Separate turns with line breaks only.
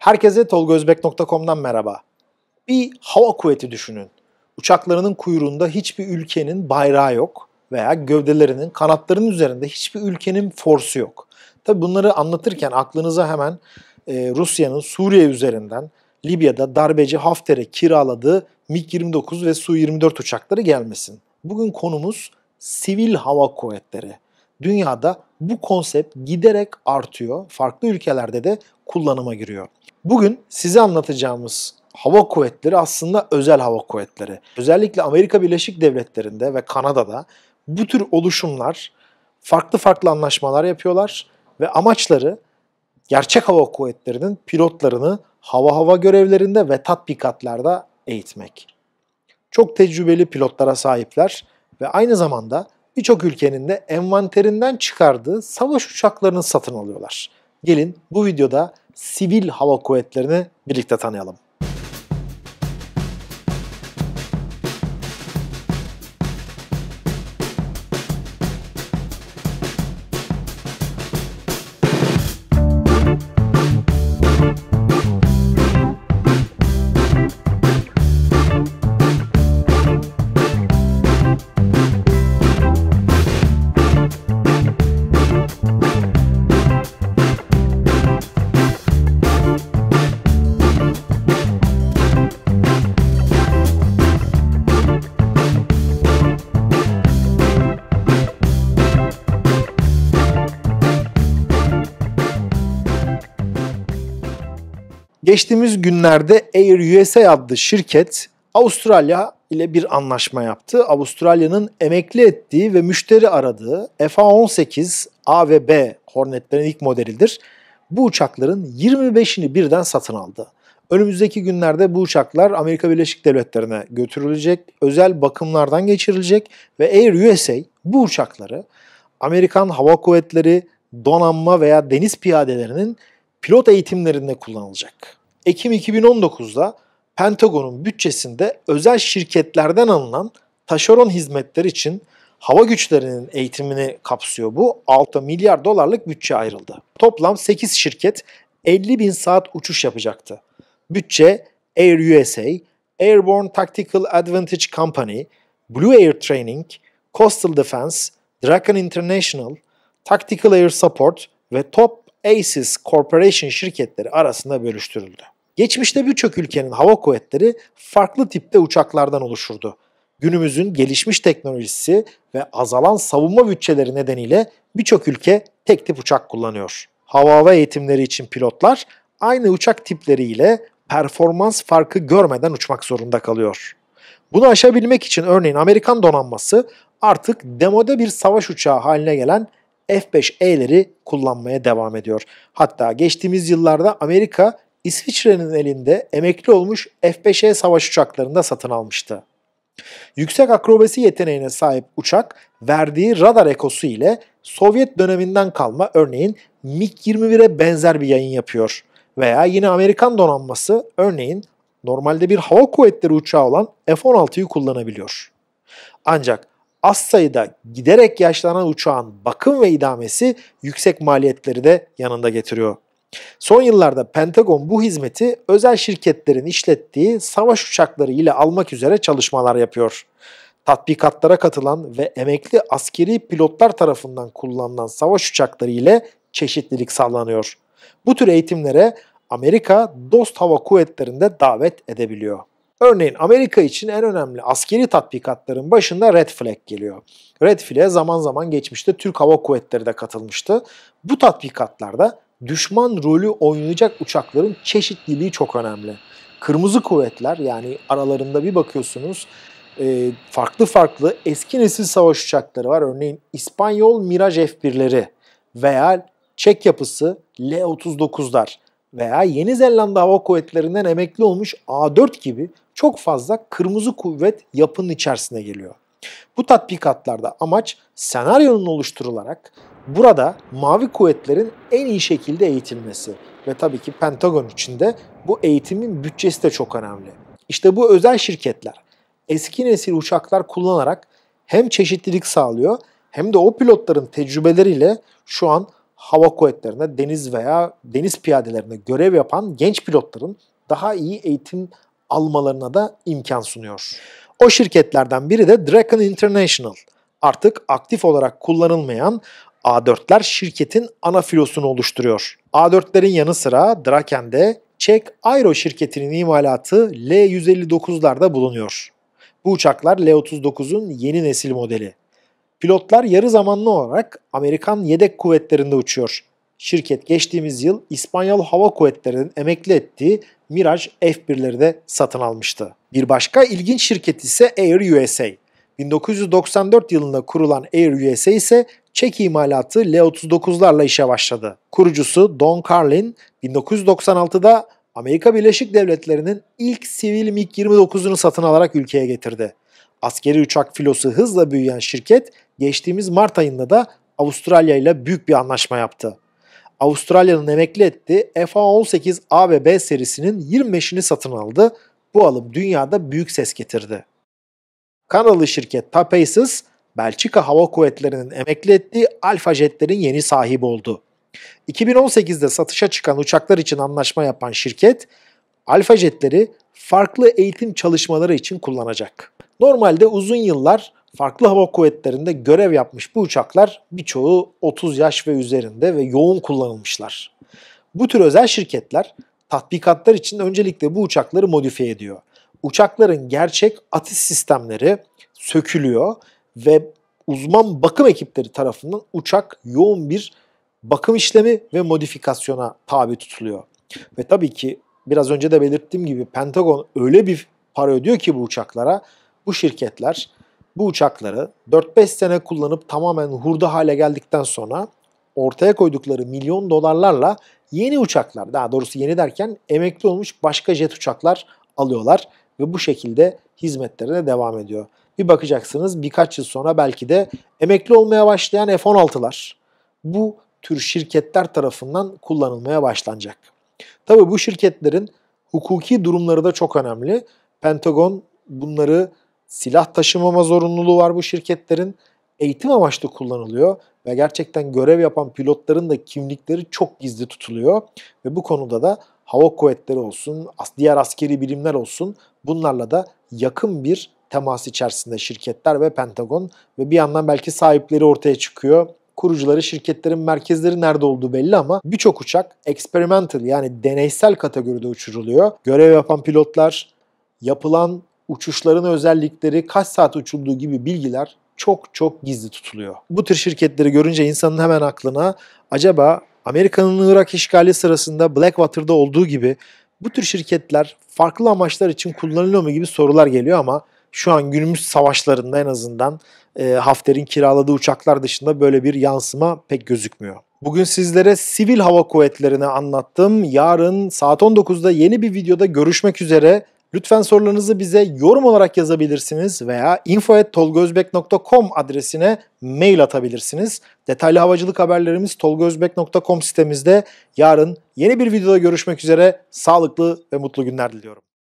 Herkese tolgozbek.com'dan merhaba. Bir hava kuvveti düşünün. Uçaklarının kuyruğunda hiçbir ülkenin bayrağı yok veya gövdelerinin, kanatlarının üzerinde hiçbir ülkenin forsu yok. Tabi bunları anlatırken aklınıza hemen e, Rusya'nın Suriye üzerinden Libya'da darbeci Hafter'e kiraladığı MiG-29 ve Su-24 uçakları gelmesin. Bugün konumuz sivil hava kuvvetleri. Dünyada bu konsept giderek artıyor. Farklı ülkelerde de kullanıma giriyor. Bugün size anlatacağımız hava kuvvetleri aslında özel hava kuvvetleri. Özellikle Amerika Birleşik Devletleri'nde ve Kanada'da bu tür oluşumlar farklı farklı anlaşmalar yapıyorlar ve amaçları gerçek hava kuvvetlerinin pilotlarını hava hava görevlerinde ve tatbikatlarda eğitmek. Çok tecrübeli pilotlara sahipler ve aynı zamanda birçok ülkenin de envanterinden çıkardığı savaş uçaklarını satın alıyorlar. Gelin bu videoda sivil hava kuvvetlerini birlikte tanıyalım. Geçtiğimiz günlerde Air USA adlı şirket Avustralya ile bir anlaşma yaptı. Avustralya'nın emekli ettiği ve müşteri aradığı F-18 A ve B Hornet'lerin ilk modelidir. Bu uçakların 25'ini birden satın aldı. Önümüzdeki günlerde bu uçaklar Amerika Birleşik Devletleri'ne götürülecek, özel bakımlardan geçirilecek ve Air USA bu uçakları Amerikan Hava Kuvvetleri, donanma veya deniz piyadelerinin pilot eğitimlerinde kullanılacak. Ekim 2019'da Pentagon'un bütçesinde özel şirketlerden alınan taşeron hizmetleri için hava güçlerinin eğitimini kapsıyor bu. 6 milyar dolarlık bütçe ayrıldı. Toplam 8 şirket 50 bin saat uçuş yapacaktı. Bütçe Air USA, Airborne Tactical Advantage Company, Blue Air Training, Coastal Defense, Dragon International, Tactical Air Support ve Top Aces Corporation şirketleri arasında bölüştürüldü. Geçmişte birçok ülkenin hava kuvvetleri farklı tipte uçaklardan oluşurdu. Günümüzün gelişmiş teknolojisi ve azalan savunma bütçeleri nedeniyle birçok ülke tek tip uçak kullanıyor. Hava hava eğitimleri için pilotlar aynı uçak tipleriyle performans farkı görmeden uçmak zorunda kalıyor. Bunu aşabilmek için örneğin Amerikan donanması artık demode bir savaş uçağı haline gelen F5E'leri kullanmaya devam ediyor. Hatta geçtiğimiz yıllarda Amerika İsviçre'nin elinde emekli olmuş F5E savaş uçaklarını da satın almıştı. Yüksek akrobasi yeteneğine sahip uçak verdiği radar ekosu ile Sovyet döneminden kalma örneğin MiG-21'e benzer bir yayın yapıyor. Veya yine Amerikan donanması örneğin normalde bir hava kuvvetleri uçağı olan F-16'yı kullanabiliyor. Ancak az sayıda giderek yaşlanan uçağın bakım ve idamesi yüksek maliyetleri de yanında getiriyor. Son yıllarda Pentagon bu hizmeti özel şirketlerin işlettiği savaş uçakları ile almak üzere çalışmalar yapıyor. Tatbikatlara katılan ve emekli askeri pilotlar tarafından kullanılan savaş uçakları ile çeşitlilik sağlanıyor. Bu tür eğitimlere Amerika Dost Hava Kuvvetleri'nde davet edebiliyor. Örneğin Amerika için en önemli askeri tatbikatların başında Red Flag geliyor. Red Flag zaman zaman geçmişte Türk Hava Kuvvetleri de katılmıştı. Bu tatbikatlarda düşman rolü oynayacak uçakların çeşitliliği çok önemli. Kırmızı kuvvetler yani aralarında bir bakıyorsunuz e, farklı farklı eski nesil savaş uçakları var. Örneğin İspanyol Mirage F1'leri veya Çek yapısı L-39'lar veya Yeni Zelanda Hava Kuvvetleri'nden emekli olmuş A4 gibi çok fazla kırmızı kuvvet yapının içerisine geliyor. Bu tatbikatlarda amaç senaryonun oluşturularak burada mavi kuvvetlerin en iyi şekilde eğitilmesi ve tabii ki Pentagon içinde bu eğitimin bütçesi de çok önemli. İşte bu özel şirketler eski nesil uçaklar kullanarak hem çeşitlilik sağlıyor hem de o pilotların tecrübeleriyle şu an hava kuvvetlerinde deniz veya deniz piyadelerinde görev yapan genç pilotların daha iyi eğitim almalarına da imkan sunuyor. O şirketlerden biri de Dragon International. Artık aktif olarak kullanılmayan A4'ler şirketin ana filosunu oluşturuyor. A4'lerin yanı sıra Draken'de Çek Aero şirketinin imalatı L-159'larda bulunuyor. Bu uçaklar L-39'un yeni nesil modeli. Pilotlar yarı zamanlı olarak Amerikan yedek kuvvetlerinde uçuyor. Şirket geçtiğimiz yıl İspanyol Hava Kuvvetleri'nin emekli ettiği Miraj F1'leri de satın almıştı. Bir başka ilginç şirket ise Air USA. 1994 yılında kurulan Air USA ise Çek imalatı L-39'larla işe başladı. Kurucusu Don Carlin 1996'da Amerika Birleşik Devletleri'nin ilk sivil MiG-29'unu satın alarak ülkeye getirdi. Askeri uçak filosu hızla büyüyen şirket geçtiğimiz Mart ayında da Avustralya ile büyük bir anlaşma yaptı. Avustralya'nın emekli ettiği FA18 A ve B serisinin 25'ini satın aldı. Bu alım dünyada büyük ses getirdi. Kanalı şirket Tapaces, Belçika Hava Kuvvetleri'nin emekli ettiği Alfa jetlerin yeni sahibi oldu. 2018'de satışa çıkan uçaklar için anlaşma yapan şirket, Alfa jetleri farklı eğitim çalışmaları için kullanacak. Normalde uzun yıllar Farklı hava kuvvetlerinde görev yapmış bu uçaklar birçoğu 30 yaş ve üzerinde ve yoğun kullanılmışlar. Bu tür özel şirketler tatbikatlar için öncelikle bu uçakları modifiye ediyor. Uçakların gerçek atış sistemleri sökülüyor ve uzman bakım ekipleri tarafından uçak yoğun bir bakım işlemi ve modifikasyona tabi tutuluyor. Ve tabii ki biraz önce de belirttiğim gibi Pentagon öyle bir para ödüyor ki bu uçaklara bu şirketler bu uçakları 4-5 sene kullanıp tamamen hurda hale geldikten sonra ortaya koydukları milyon dolarlarla yeni uçaklar, daha doğrusu yeni derken emekli olmuş başka jet uçaklar alıyorlar ve bu şekilde hizmetlerine devam ediyor. Bir bakacaksınız birkaç yıl sonra belki de emekli olmaya başlayan F-16'lar bu tür şirketler tarafından kullanılmaya başlanacak. Tabi bu şirketlerin hukuki durumları da çok önemli. Pentagon bunları Silah taşımama zorunluluğu var bu şirketlerin. Eğitim amaçlı kullanılıyor ve gerçekten görev yapan pilotların da kimlikleri çok gizli tutuluyor. Ve bu konuda da hava kuvvetleri olsun, diğer askeri bilimler olsun bunlarla da yakın bir temas içerisinde şirketler ve Pentagon ve bir yandan belki sahipleri ortaya çıkıyor. Kurucuları, şirketlerin merkezleri nerede olduğu belli ama birçok uçak experimental yani deneysel kategoride uçuruluyor. Görev yapan pilotlar, yapılan uçuşların özellikleri, kaç saat uçulduğu gibi bilgiler çok çok gizli tutuluyor. Bu tür şirketleri görünce insanın hemen aklına acaba Amerika'nın Irak işgali sırasında Blackwater'da olduğu gibi bu tür şirketler farklı amaçlar için kullanılıyor mu gibi sorular geliyor ama şu an günümüz savaşlarında en azından e, Hafter'in kiraladığı uçaklar dışında böyle bir yansıma pek gözükmüyor. Bugün sizlere Sivil Hava Kuvvetleri'ni anlattım. Yarın saat 19'da yeni bir videoda görüşmek üzere. Lütfen sorularınızı bize yorum olarak yazabilirsiniz veya info.tolgozbek.com adresine mail atabilirsiniz. Detaylı havacılık haberlerimiz tolgozbek.com sitemizde. Yarın yeni bir videoda görüşmek üzere. Sağlıklı ve mutlu günler diliyorum.